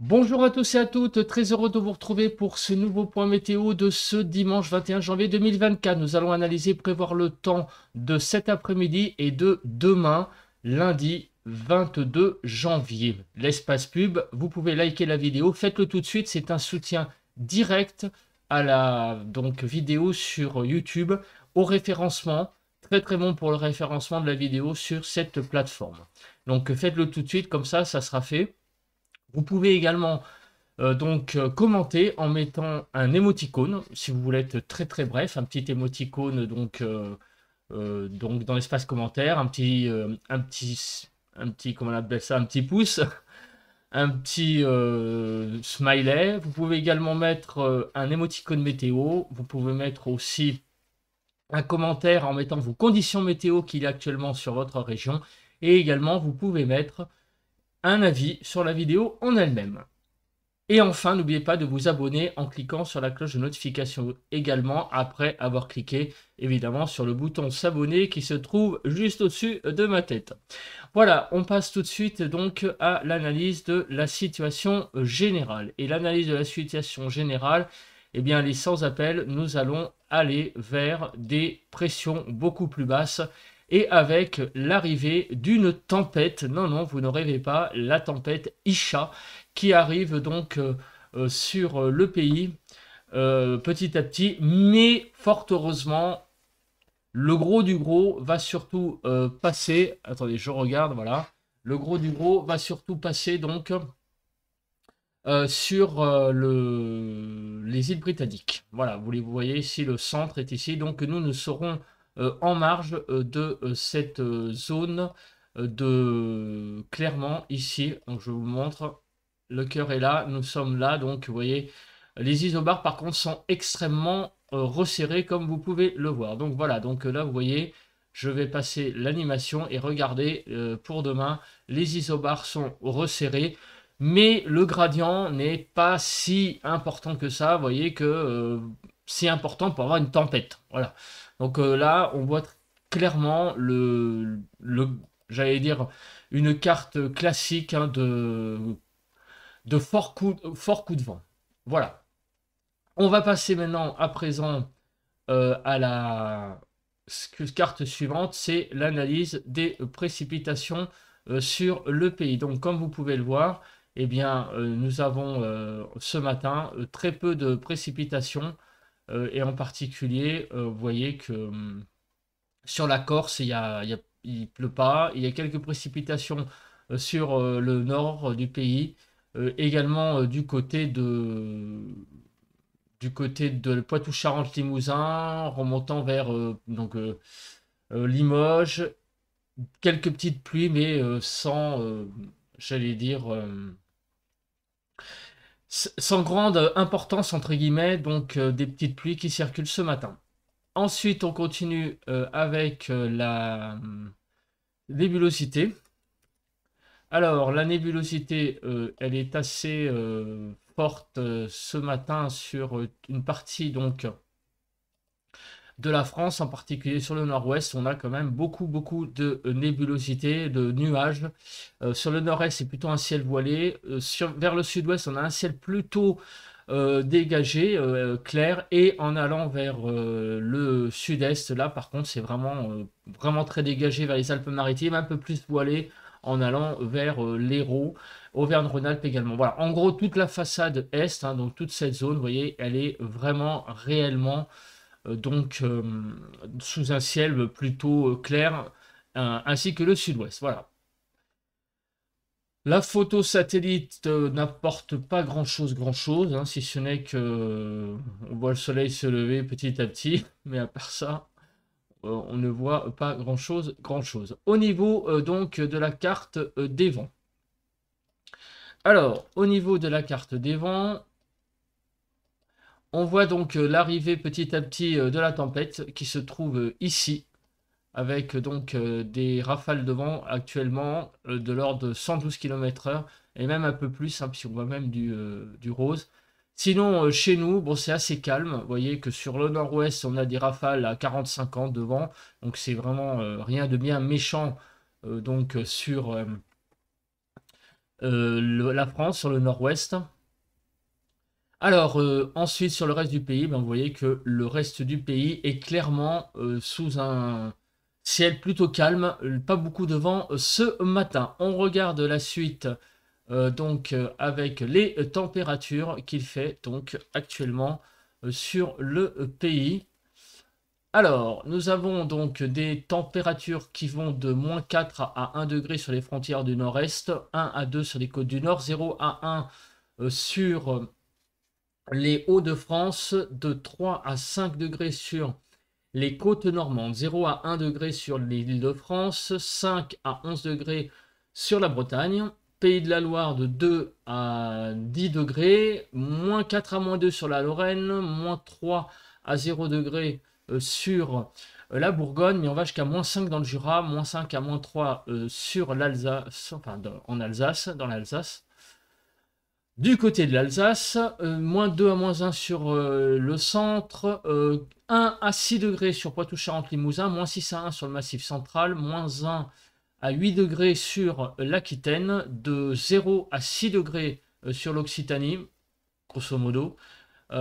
Bonjour à tous et à toutes, très heureux de vous retrouver pour ce nouveau point météo de ce dimanche 21 janvier 2024. Nous allons analyser, prévoir le temps de cet après-midi et de demain, lundi 22 janvier. L'espace pub, vous pouvez liker la vidéo, faites-le tout de suite, c'est un soutien direct à la donc, vidéo sur YouTube, au référencement, très très bon pour le référencement de la vidéo sur cette plateforme. Donc faites-le tout de suite, comme ça, ça sera fait. Vous pouvez également euh, donc euh, commenter en mettant un émoticône, si vous voulez être très très bref, un petit émoticône donc, euh, donc dans l'espace commentaire, un petit, un petit, un petit, comment ça, un petit pouce, un petit smiley. Vous pouvez également mettre un émoticône météo. Vous pouvez mettre aussi un commentaire en mettant vos conditions météo qu'il y a actuellement sur votre région. Et également, vous pouvez mettre un avis sur la vidéo en elle-même. Et enfin, n'oubliez pas de vous abonner en cliquant sur la cloche de notification également après avoir cliqué évidemment sur le bouton s'abonner qui se trouve juste au-dessus de ma tête. Voilà, on passe tout de suite donc à l'analyse de la situation générale. Et l'analyse de la situation générale, eh bien, les sans appel, nous allons aller vers des pressions beaucoup plus basses et avec l'arrivée d'une tempête. Non, non, vous ne rêvez pas, la tempête Isha qui arrive donc euh, euh, sur euh, le pays petit à petit, mais fort heureusement, le gros du gros va surtout passer. Attendez, je regarde, voilà. Le gros du gros va surtout passer donc sur le... les îles britanniques. Voilà, vous les voyez ici, le centre est ici. Donc nous ne serons euh, en marge euh, de euh, cette zone de clairement, ici. Donc, je vous montre, le cœur est là, nous sommes là. Donc vous voyez, les isobars par contre sont extrêmement resserrés comme vous pouvez le voir. Donc voilà, donc là vous voyez, je vais passer l'animation et regardez pour demain, les isobars sont resserrés. Mais le gradient n'est pas si important que ça, vous voyez que c'est important pour avoir une tempête. Voilà. Donc euh, là, on voit clairement le, j'allais dire, une carte classique hein, de, de fort coup, fort coup de vent. Voilà. On va passer maintenant à présent euh, à la carte suivante, c'est l'analyse des précipitations euh, sur le pays. Donc comme vous pouvez le voir, eh bien, nous avons ce matin très peu de précipitations euh, et en particulier, euh, vous voyez que hum, sur la Corse, il, ne pleut pas. Il y a quelques précipitations euh, sur le nord du pays. également du côté de, du côté de Poitou-Charentes-Limousin, remontant vers donc, Limoges. Quelques petites pluies, mais sans, j'allais dire, hum, sans grande euh, importance entre guillemets, donc euh, des petites pluies qui circulent ce matin. Ensuite, on continue euh, avec la nébulosité. Alors, la nébulosité, elle est assez forte ce matin sur une partie donc de la France, en particulier sur le nord-ouest, on a quand même beaucoup, beaucoup de euh, nébulosité, de nuages. Euh, sur le nord-est, c'est plutôt un ciel voilé. Euh, sur, vers le sud-ouest, on a un ciel plutôt dégagé, clair. Et en allant vers le sud-est, là, par contre, c'est vraiment, vraiment très dégagé vers les Alpes-Maritimes, un peu plus voilé en allant vers l'Hérault, Auvergne-Rhône-Alpes également. Voilà, en gros, toute la façade est, hein, donc toute cette zone, vous voyez, elle est vraiment réellement euh, donc euh, sous un ciel plutôt euh, clair, ainsi que le sud-ouest. Voilà. La photo satellite n'apporte pas grand-chose, grand-chose, hein, si ce n'est que on voit le soleil se lever petit à petit, mais à part ça, on ne voit pas grand-chose, grand-chose. Au niveau donc de la carte des vents. Alors, au niveau de la carte des vents, on voit donc euh, l'arrivée petit à petit euh, de la tempête qui se trouve euh, ici, avec donc des rafales de vent actuellement de l'ordre de 112 km/h et même un peu plus, hein, si on voit même du, rose. Sinon, chez nous, bon, c'est assez calme. Vous voyez que sur le nord-ouest, on a des rafales à 45 ans vent Donc, c'est vraiment rien de bien méchant donc, sur la France, sur le nord-ouest. Alors, euh, ensuite, sur le reste du pays, ben, vous voyez que le reste du pays est clairement euh, sous un ciel plutôt calme, euh, pas beaucoup de vent ce matin. On regarde la suite donc avec les températures qu'il fait donc actuellement sur le pays. Alors, nous avons donc des températures qui vont de moins 4 à 1 degré sur les frontières du nord-est, 1 à 2 sur les côtes du nord, 0 à 1 sur les Hauts-de-France de 3 à 5 degrés sur les côtes normandes, 0 à 1 degré sur l'île de France, 5 à 11 degrés sur la Bretagne, Pays de la Loire de 2 à 10 degrés, moins 4 à moins 2 sur la Lorraine, moins 3 à 0 degré euh, sur euh, la Bourgogne, mais on va jusqu'à moins 5 dans le Jura, moins 5 à moins 3 euh, sur l'Alsace, enfin en Alsace, dans l'Alsace, du côté de l'Alsace, euh, moins 2 à moins 1 sur euh, le centre, 1 euh, à 6 degrés sur Poitou-Charentes-Limousin, moins 6 à 1 sur le massif central, moins 1 à 8 degrés sur l'Aquitaine, de 0 à 6 degrés sur l'Occitanie, grosso modo.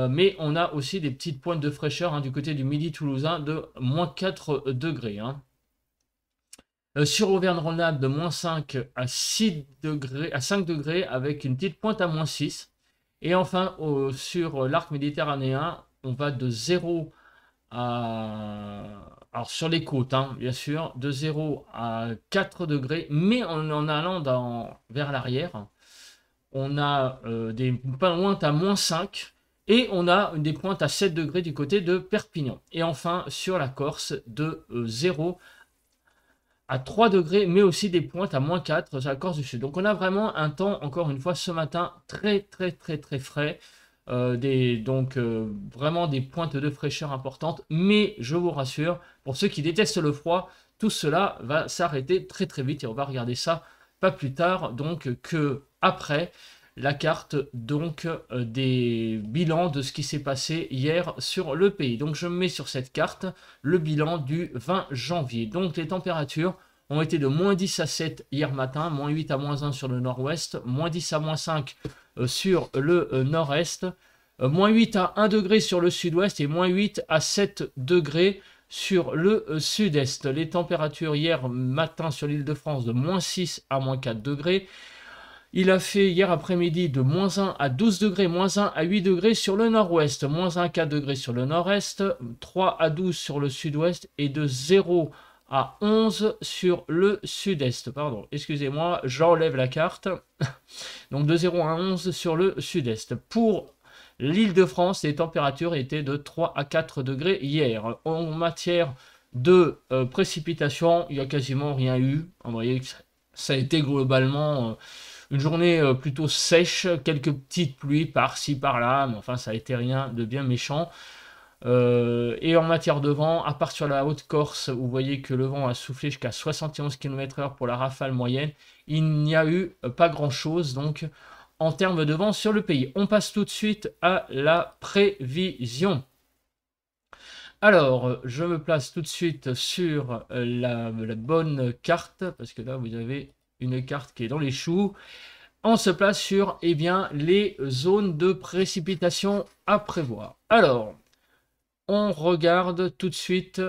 mais on a aussi des petites pointes de fraîcheur hein, du côté du midi toulousain de moins 4 degrés. Hein. Euh, sur Auvergne-Rhône-Alpes, de moins 5 à, 6 degrés, à 5 degrés avec une petite pointe à moins 6. Et enfin, sur l'arc méditerranéen, on va de 0 à... Alors sur les côtes, hein, bien sûr, de 0 à 4 degrés, mais en, allant dans, vers l'arrière, on a des euh, des pointes à moins 5 et on a des pointes à 7 degrés du côté de Perpignan. Et enfin, sur la Corse, de 0 euh, à à 3 degrés, mais aussi des pointes à moins 4 à la Corse du Sud. Donc on a vraiment un temps, encore une fois, ce matin, très très très très frais. Euh, des, donc euh, vraiment des pointes de fraîcheur importantes. Mais je vous rassure, pour ceux qui détestent le froid, tout cela va s'arrêter très très vite et on va regarder ça pas plus tard donc que après la carte donc euh, des bilans de ce qui s'est passé hier sur le pays. Donc je mets sur cette carte le bilan du 20 janvier. Donc les températures ont été de moins 10 à 7 hier matin, moins 8 à moins 1 sur le nord-ouest, moins 10 à moins 5 euh, sur le euh, nord-est, moins 8 à 1 degré sur le sud-ouest et moins 8 à 7 degrés sur le sud-est. Les températures hier matin sur l'île de France de moins 6 à moins 4 degrés il a fait hier après-midi de moins 1 à 12 degrés, moins 1 à 8 degrés sur le nord-ouest, moins 1 à 4 degrés sur le nord-est, 3 à 12 sur le sud-ouest et de 0 à 11 sur le sud-est. Pardon, excusez-moi, j'enlève la carte. Donc de 0 à 11 sur le sud-est. Pour l'île de France, les températures étaient de 3 à 4 degrés hier. En matière de euh, précipitations il n'y a quasiment rien eu. Vous voyez, que ça a été globalement... Euh, une journée euh, plutôt sèche, quelques petites pluies par-ci par-là, mais enfin ça a été rien de bien méchant. Euh, et en matière de vent, à part sur la haute Corse, vous voyez que le vent a soufflé jusqu'à 71 km/h pour la rafale moyenne, il n'y a eu euh, pas grand-chose donc en termes de vent sur le pays. On passe tout de suite à la prévision. Alors, je me place tout de suite sur la bonne carte, parce que là, vous avez une carte qui est dans les choux. On se place sur eh bien, les zones de précipitation à prévoir. Alors, on regarde tout de suite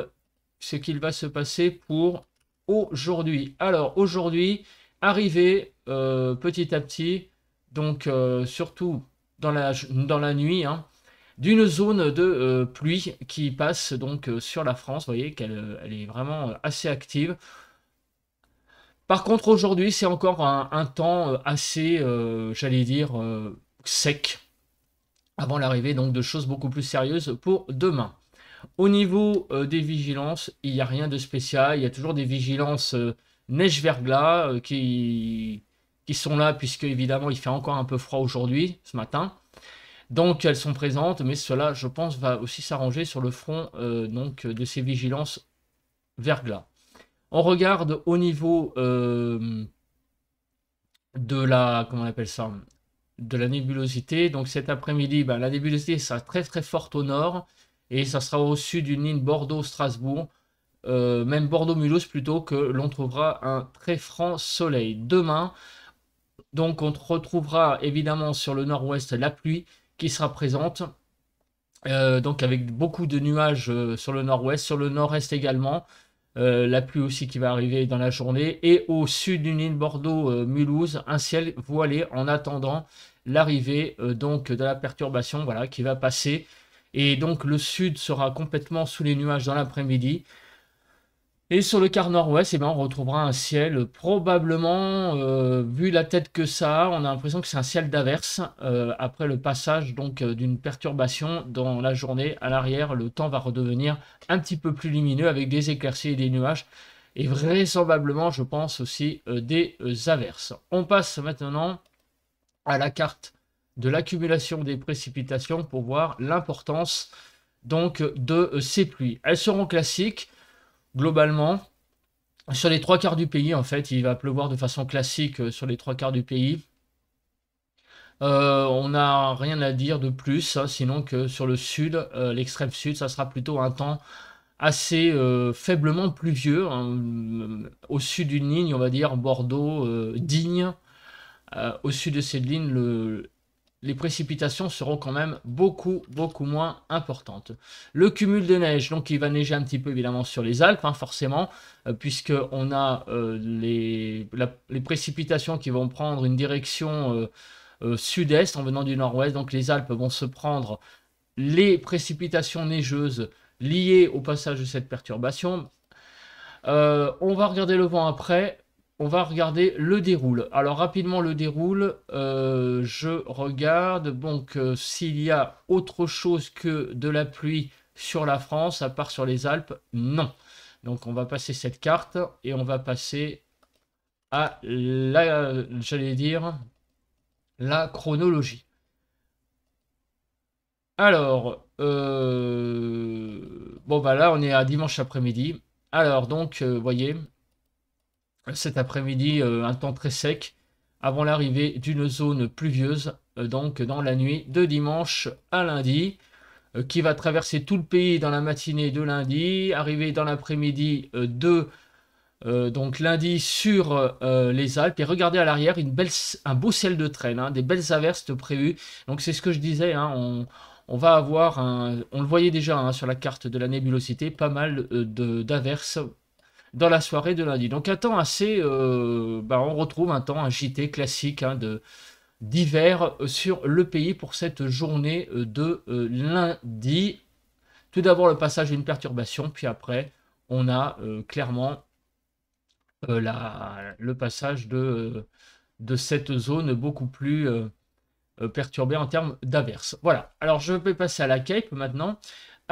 ce qu'il va se passer pour aujourd'hui. Alors, aujourd'hui, arrivé euh, petit à petit, donc euh, surtout dans la, dans la nuit, hein, d'une zone de euh, pluie qui passe donc sur la France. Vous voyez qu'elle est vraiment assez active. Par contre, aujourd'hui, c'est encore un, temps euh, assez, euh, j'allais dire, euh, sec, avant l'arrivée donc de choses beaucoup plus sérieuses pour demain. Au niveau des vigilances, il n'y a rien de spécial, il y a toujours des vigilances neige-verglas qui, qui sont là, puisque évidemment il fait encore un peu froid aujourd'hui, ce matin. Donc elles sont présentes, mais cela, je pense, va aussi s'arranger sur le front donc, de ces vigilances verglas. On regarde au niveau euh, de la comment on appelle ça de la nébulosité. Donc cet après-midi, ben, la nébulosité sera très très forte au nord et ça sera au sud d'une ligne Bordeaux-Strasbourg, euh, même Bordeaux-Mulhouse plutôt que l'on trouvera un très franc soleil. Demain, donc on retrouvera évidemment sur le nord-ouest la pluie qui sera présente. Euh, donc avec beaucoup de nuages sur le nord-ouest, sur le nord-est également. Euh, la pluie aussi qui va arriver dans la journée. Et au sud d'une île Bordeaux-Mulhouse, euh, un ciel voilé en attendant l'arrivée euh, donc de la perturbation voilà, qui va passer. Et donc le sud sera complètement sous les nuages dans l'après-midi. Et sur le quart nord-ouest, eh ben, on retrouvera un ciel probablement, euh, vu la tête que ça a, on a l'impression que c'est un ciel d'averse euh, après le passage donc euh, d'une perturbation dans la journée. À l'arrière, le temps va redevenir un petit peu plus lumineux avec des éclaircies et des nuages et vraisemblablement, je pense aussi des averses. On passe maintenant à la carte de l'accumulation des précipitations pour voir l'importance donc de ces pluies. Elles seront classiques globalement, sur les trois quarts du pays, en fait, il va pleuvoir de façon classique euh, sur les trois quarts du pays. Euh, on n'a rien à dire de plus, hein, sinon que sur le sud, euh, l'extrême sud, ça sera plutôt un temps assez faiblement pluvieux. Hein, au sud d'une ligne, on va dire Bordeaux, Digne. au sud de cette ligne, le, les précipitations seront quand même beaucoup, beaucoup moins importantes. Le cumul de neige, donc il va neiger un petit peu évidemment sur les Alpes, hein, forcément, euh, puisqu'on a euh, les, les, précipitations qui vont prendre une direction euh, sud-est en venant du nord-ouest. Donc les Alpes vont se prendre les précipitations neigeuses liées au passage de cette perturbation. on va regarder le vent après on va regarder le déroule. Alors rapidement le déroule, euh, je regarde donc euh, s'il y a autre chose que de la pluie sur la France, à part sur les Alpes, non. Donc on va passer cette carte et on va passer à la, j'allais dire, la chronologie. Alors, euh, bon bah là on est à dimanche après-midi. Alors donc, vous voyez, cet après-midi euh, un temps très sec avant l'arrivée d'une zone pluvieuse, euh, donc dans la nuit de dimanche à lundi, euh, qui va traverser tout le pays dans la matinée de lundi, arriver dans l'après-midi de donc lundi sur les Alpes et regardez à l'arrière une belle, un beau ciel de traîne, hein, des belles averses prévues. Donc c'est ce que je disais, hein, on, va avoir, on le voyait déjà hein, sur la carte de la nébulosité, pas mal d'averses dans la soirée de lundi. Donc un temps assez... Euh, bah on retrouve un temps agité classique hein, d'hiver euh, sur le pays pour cette journée euh, de lundi. Tout d'abord le passage d'une perturbation, puis après on a clairement la, le passage de, de cette zone beaucoup plus perturbée en termes d'averse, Voilà, alors je vais passer à la Cape maintenant.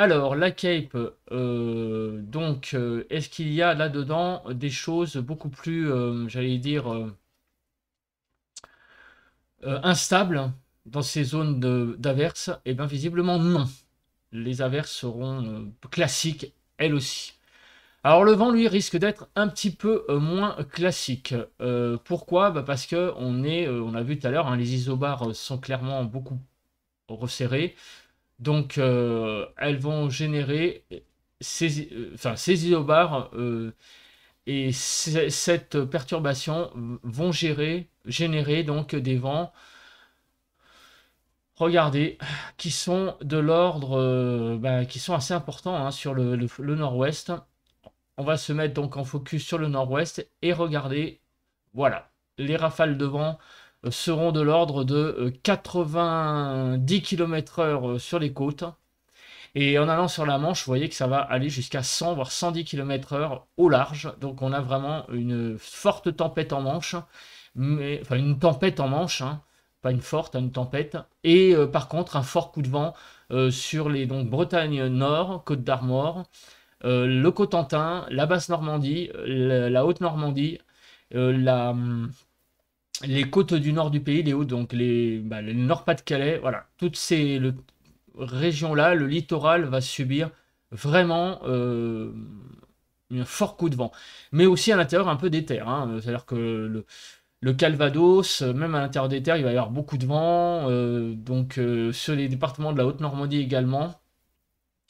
Alors, la cape, euh, donc, euh, est-ce qu'il y a là-dedans des choses beaucoup plus, euh, j'allais dire, instables dans ces zones d'averses Eh bien, visiblement, non. Les averses seront classiques, elles aussi. Alors, le vent, lui, risque d'être un petit peu moins classique. pourquoi bah, Parce que on est, on a vu tout à l'heure, hein, les isobars sont clairement beaucoup resserrés. Donc, euh, elles vont générer ces, enfin, isobars euh, et cette perturbation vont générer donc des vents, regardez, qui sont de l'ordre, euh, ben, qui sont assez importants hein, sur le, le nord-ouest. On va se mettre donc en focus sur le nord-ouest et regardez, voilà, les rafales de vent euh, seront de l'ordre de 90 euh, km/h euh, sur les côtes. Et en allant sur la Manche, vous voyez que ça va aller jusqu'à 100 voire 110 km/h au large. Donc on a vraiment une forte tempête en Manche, mais enfin une tempête en Manche, hein. pas une forte, une tempête. Et par contre un fort coup de vent sur les donc Bretagne Nord, Côte d'Armor, le Cotentin, la Basse Normandie, la Haute Normandie, la hum, les côtes du nord du pays, les hauts, donc les, bah, le Nord-Pas-de-Calais, voilà, toutes ces régions-là, le littoral va subir vraiment euh, un fort coup de vent. Mais aussi à l'intérieur un peu des terres. Hein. C'est-à-dire que le, Calvados, même à l'intérieur des terres, il va y avoir beaucoup de vent. Euh, donc euh, sur les départements de la Haute-Normandie également.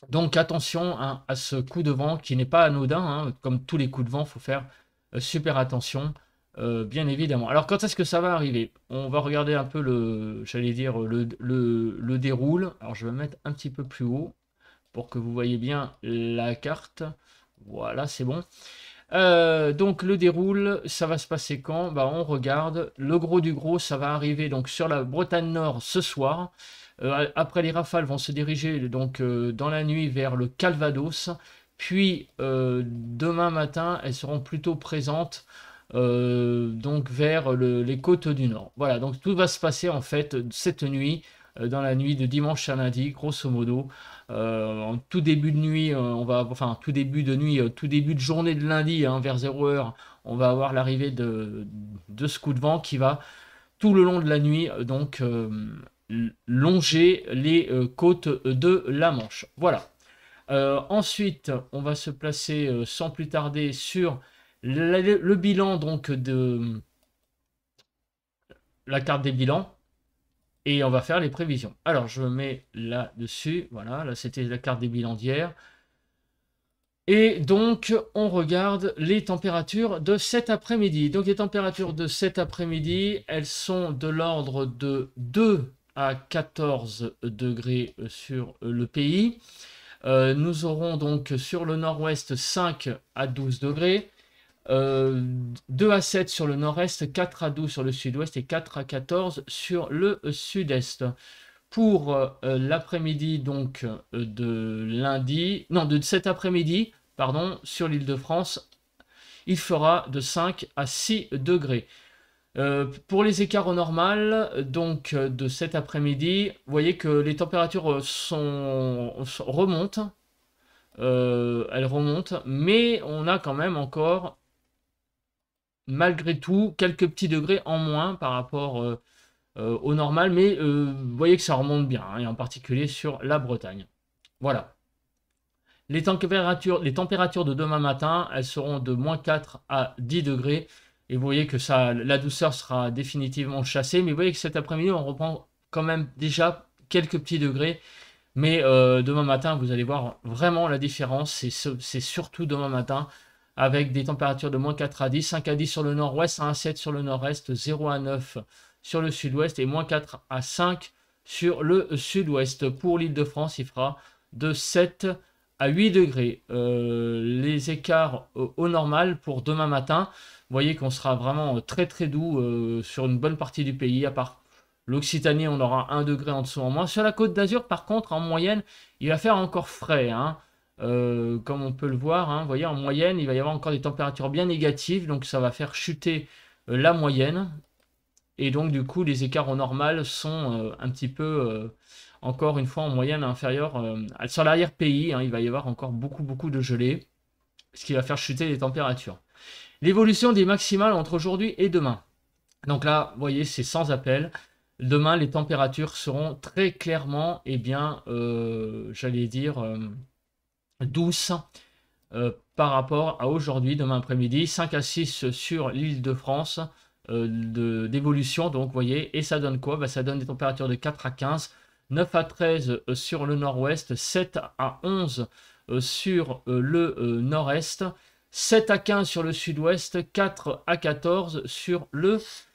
Donc attention hein, à ce coup de vent qui n'est pas anodin. Hein. Comme tous les coups de vent, il faut faire super attention. Euh, bien évidemment. Alors quand est-ce que ça va arriver On va regarder un peu le, j'allais dire, le, déroule. Alors je vais mettre un petit peu plus haut pour que vous voyez bien la carte. Voilà, c'est bon. Euh, donc le déroule, ça va se passer quand bah, On regarde. Le gros du gros, ça va arriver donc sur la Bretagne Nord ce soir. Euh, après les rafales vont se diriger donc dans la nuit vers le Calvados. Puis demain matin, elles seront plutôt présentes euh, donc vers les côtes du nord. Voilà, donc tout va se passer en fait cette nuit, euh, dans la nuit de dimanche à lundi, grosso modo. Euh, en tout début de nuit, on va, enfin tout début de nuit, tout début de journée de lundi, hein, vers 0h, on va avoir l'arrivée de, de, ce coup de vent qui va tout le long de la nuit, donc longer les côtes de la Manche. Voilà. ensuite, on va se placer sans plus tarder sur le, bilan donc de la carte des bilans. Et on va faire les prévisions. Alors je mets là-dessus. Voilà, là c'était la carte des bilans d'hier. Et donc on regarde les températures de cet après-midi. Donc les températures de cet après-midi, elles sont de l'ordre de 2 à 14 degrés sur le pays. Euh, nous aurons donc sur le nord-ouest 5 à 12 degrés, 2 euh, à 7 sur le nord-est, 4 à 12 sur le sud-ouest et 4 à 14 sur le sud-est. Pour euh, l'après-midi donc euh, de lundi, non de cet après-midi, pardon, sur l'île de France, il fera de 5 à 6 degrés. pour les écarts au normal, donc de cet après-midi, vous voyez que les températures sont, remontent, elles remontent, mais on a quand même encore malgré tout quelques petits degrés en moins par rapport euh, euh, au normal, mais euh, vous voyez que ça remonte bien, hein, et en particulier sur la Bretagne. Voilà. Les températures, de demain matin, elles seront de moins 4 à 10 degrés. Et vous voyez que ça, la douceur sera définitivement chassée. Mais vous voyez que cet après-midi, on reprend quand même déjà quelques petits degrés. Mais demain matin, vous allez voir vraiment la différence. C'est surtout demain matin avec des températures de moins 4 à 10, 5 à 10 sur le nord-ouest, 1 à 7 sur le nord-est, 0 à 9 sur le sud-ouest et moins 4 à 5 sur le sud-ouest. Pour l'île de France, il fera de 7 à 8 degrés. Euh, les écarts au normal pour demain matin. Vous voyez qu'on sera vraiment très très doux euh, sur une bonne partie du pays, à part l'Occitanie, on aura 1 degré en dessous en moins. Sur la côte d'Azur, par contre, en moyenne, il va faire encore frais. Hein. Euh, comme on peut le voir, hein, vous voyez, en moyenne, il va y avoir encore des températures bien négatives, donc ça va faire chuter euh, la moyenne. Et donc, du coup, les écarts au normal sont euh, un petit peu, encore une fois, en moyenne inférieure. sur l'arrière-pays, hein, il va y avoir encore beaucoup, beaucoup de gelée, ce qui va faire chuter les températures. L'évolution des maximales entre aujourd'hui et demain. Donc là, vous voyez, c'est sans appel. Demain, les températures seront très clairement, et eh bien, j'allais dire, douce euh, par rapport à aujourd'hui, demain après-midi, 5 à 6 sur l'île de France euh, d'évolution, donc vous voyez, et ça donne quoi bah, Ça donne des températures de 4 à 15, 9 à 13 euh, sur le nord-ouest, 7 à 11 sur le nord-est, 7 à 15 sur le sud-ouest, 4 à 14 sur le sud-est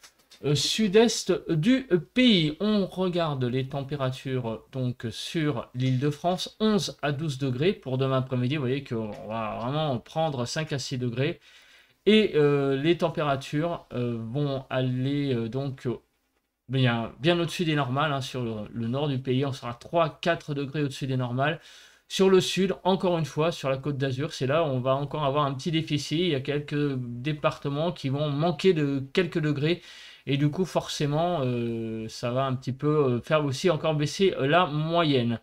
sud-est du pays. On regarde les températures donc sur l'île de France, 11 à 12 degrés pour demain après-midi. Vous voyez qu'on va vraiment prendre 5 à 6 degrés. Et euh, les températures euh, vont aller euh, donc bien, bien au-dessus des normales. Hein, sur le, le, nord du pays, on sera 3-4 degrés au-dessus des normales. Sur le sud, encore une fois, sur la côte d'Azur, c'est là où on va encore avoir un petit déficit. Il y a quelques départements qui vont manquer de quelques degrés et du coup, forcément, euh, ça va un petit peu euh, faire aussi encore baisser euh, la moyenne.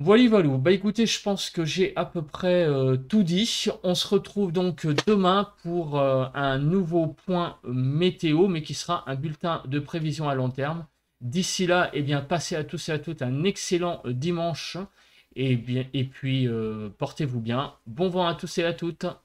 Voilà, voilà. Bah écoutez, je pense que j'ai à peu près tout dit. On se retrouve donc demain pour un nouveau point météo, mais qui sera un bulletin de prévision à long terme. D'ici là, eh bien, passez à tous et à toutes un excellent dimanche. Et, bien, et puis, portez-vous bien. Bon vent à tous et à toutes.